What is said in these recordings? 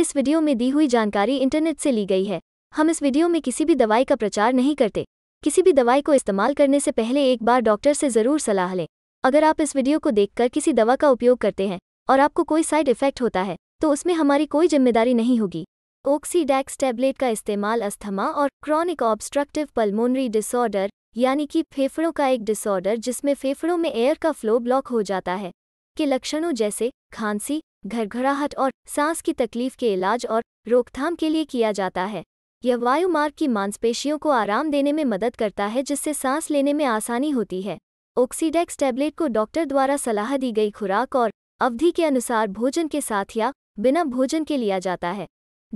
इस वीडियो में दी हुई जानकारी इंटरनेट से ली गई है हम इस वीडियो में किसी भी दवाई का प्रचार नहीं करते किसी भी दवाई को इस्तेमाल करने से पहले एक बार डॉक्टर से ज़रूर सलाह लें अगर आप इस वीडियो को देखकर किसी दवा का उपयोग करते हैं और आपको कोई साइड इफेक्ट होता है तो उसमें हमारी कोई जिम्मेदारी नहीं होगी ओक्सीडैक्स टैबलेट का इस्तेमाल अस्थमा और क्रॉनिक ऑब्स्ट्रक्टिव पल्मोनरी डिसऑर्डर यानी कि फेफड़ों का एक डिसऑर्डर जिसमें फेफड़ों में एयर का फ्लो ब्लॉक हो जाता है के लक्षणों जैसे खांसी घरघराहट और सांस की तकलीफ के इलाज और रोकथाम के लिए किया जाता है यह वायु मार्ग की मांसपेशियों को आराम देने में मदद करता है जिससे सांस लेने में आसानी होती है ऑक्सीडेक्स टैबलेट को डॉक्टर द्वारा सलाह दी गई खुराक और अवधि के अनुसार भोजन के साथ या बिना भोजन के लिया जाता है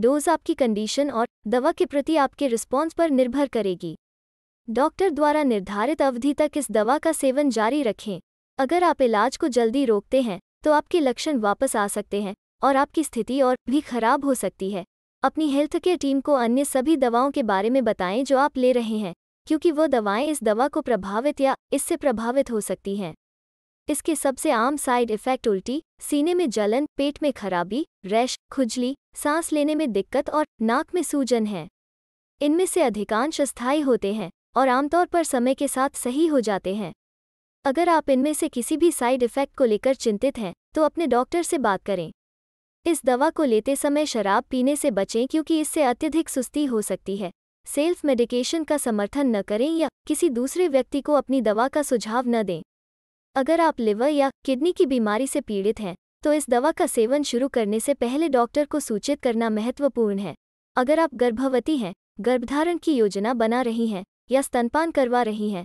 डोज आपकी कंडीशन और दवा के प्रति आपके रिस्पॉन्स पर निर्भर करेगी डॉक्टर द्वारा निर्धारित अवधि तक इस दवा का सेवन जारी रखें अगर आप इलाज को जल्दी रोकते हैं तो आपके लक्षण वापस आ सकते हैं और आपकी स्थिति और भी खराब हो सकती है अपनी हेल्थ केयर टीम को अन्य सभी दवाओं के बारे में बताएं जो आप ले रहे हैं क्योंकि वो दवाएं इस दवा को प्रभावित या इससे प्रभावित हो सकती हैं इसके सबसे आम साइड इफेक्ट उल्टी सीने में जलन पेट में खराबी रैश खुजली सांस लेने में दिक्कत और नाक में सूजन है इनमें से अधिकांश अस्थायी होते हैं और आमतौर पर समय के साथ सही हो जाते हैं अगर आप इनमें से किसी भी साइड इफेक्ट को लेकर चिंतित हैं तो अपने डॉक्टर से बात करें इस दवा को लेते समय शराब पीने से बचें क्योंकि इससे अत्यधिक सुस्ती हो सकती है सेल्फ मेडिकेशन का समर्थन न करें या किसी दूसरे व्यक्ति को अपनी दवा का सुझाव न दें अगर आप लिवर या किडनी की बीमारी से पीड़ित हैं तो इस दवा का सेवन शुरू करने से पहले डॉक्टर को सूचित करना महत्वपूर्ण है अगर आप गर्भवती हैं गर्भधारण की योजना बना रही हैं या स्तनपान करवा रही हैं